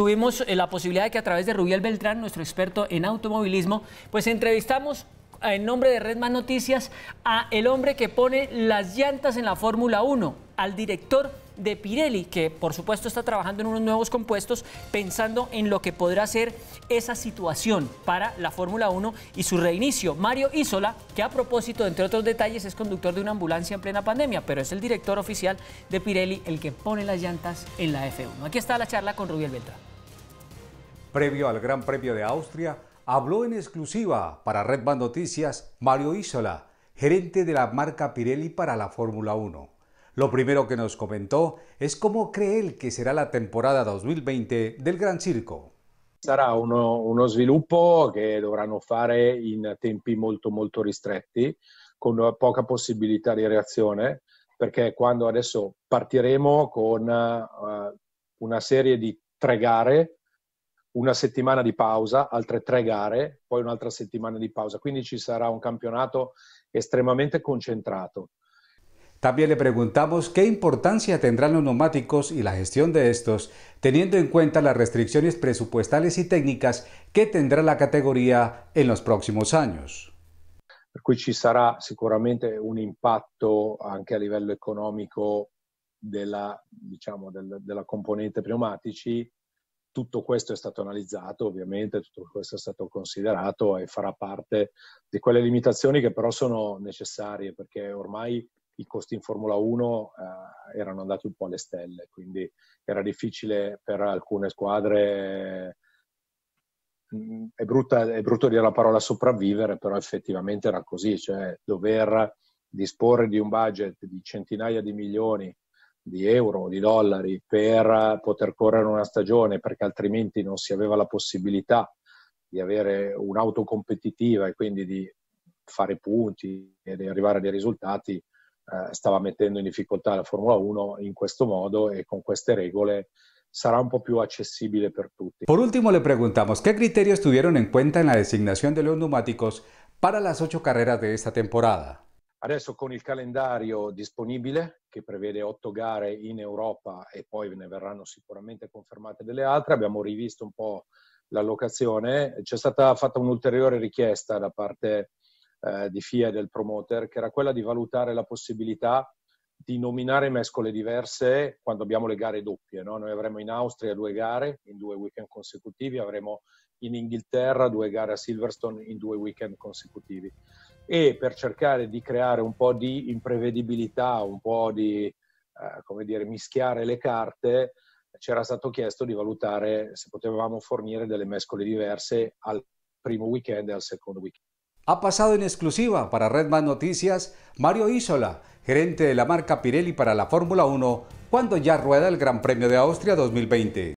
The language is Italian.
tuvimos eh, la posibilidad de que a través de Rubiel Beltrán, nuestro experto en automovilismo, pues entrevistamos en nombre de Red Más Noticias a el hombre que pone las llantas en la Fórmula 1, al director de Pirelli, que por supuesto está trabajando en unos nuevos compuestos, pensando en lo que podrá ser esa situación para la Fórmula 1 y su reinicio. Mario Isola, que a propósito, entre otros detalles, es conductor de una ambulancia en plena pandemia, pero es el director oficial de Pirelli el que pone las llantas en la F1. Aquí está la charla con Rubiel Beltrán previo al Gran Premio de Austria, habló en exclusiva para Red Band Noticias Mario Isola, gerente de la marca Pirelli para la Fórmula 1. Lo primero que nos comentó es cómo cree él que será la temporada 2020 del Gran Circo. Será uno, uno sviluppo che dovranno fare in tempi molto molto ristretti, con poca possibilità di reazione, perché cuando adesso partiremos con eh, una serie di tre gare una settimana di pausa, altre tre gare, poi un'altra settimana di pausa. Quindi ci sarà un campionato estremamente concentrato. También le preguntamos qué importancia tendrán los neumáticos y la gestión de estos, teniendo en cuenta las restricciones presupuestales y técnicas que tendrá la categoría en los próximos años. Per cui ci sarà sicuramente un impatto anche a livello economico della, diciamo, del, della componente pneumatici, tutto questo è stato analizzato, ovviamente, tutto questo è stato considerato e farà parte di quelle limitazioni che però sono necessarie perché ormai i costi in Formula 1 eh, erano andati un po' alle stelle, quindi era difficile per alcune squadre, è, brutta, è brutto dire la parola sopravvivere, però effettivamente era così, cioè dover disporre di un budget di centinaia di milioni di euro o di dollari per eh, poter correre una stagione perché altrimenti non si aveva la possibilità di avere un'auto competitiva e quindi di fare punti e di arrivare a dei risultati eh, stava mettendo in difficoltà la Formula 1 in questo modo e con queste regole sarà un po' più accessibile per tutti. Por último, le preguntamos qué criterios tuvieron en cuenta en la designación de los neumáticos para las ocho carreras de esta temporada. Adesso con il calendario disponibile, che prevede otto gare in Europa e poi ne verranno sicuramente confermate delle altre, abbiamo rivisto un po' l'allocazione. C'è stata fatta un'ulteriore richiesta da parte eh, di FIA e del promoter, che era quella di valutare la possibilità di nominare mescole diverse quando abbiamo le gare doppie. No? Noi avremo in Austria due gare in due weekend consecutivi, avremo in Inghilterra due gare a Silverstone in due weekend consecutivi e per cercare di creare un po' di imprevedibilità, un po' di, eh, come dire, mischiare le carte, c'era stato chiesto di valutare se potevamo fornire delle mescole diverse al primo weekend e al secondo weekend. Ha pasado en exclusiva para Redman Noticias Mario Isola, gerente della marca Pirelli per la Formula 1, quando già rueda il Gran Premio d'Austria 2020.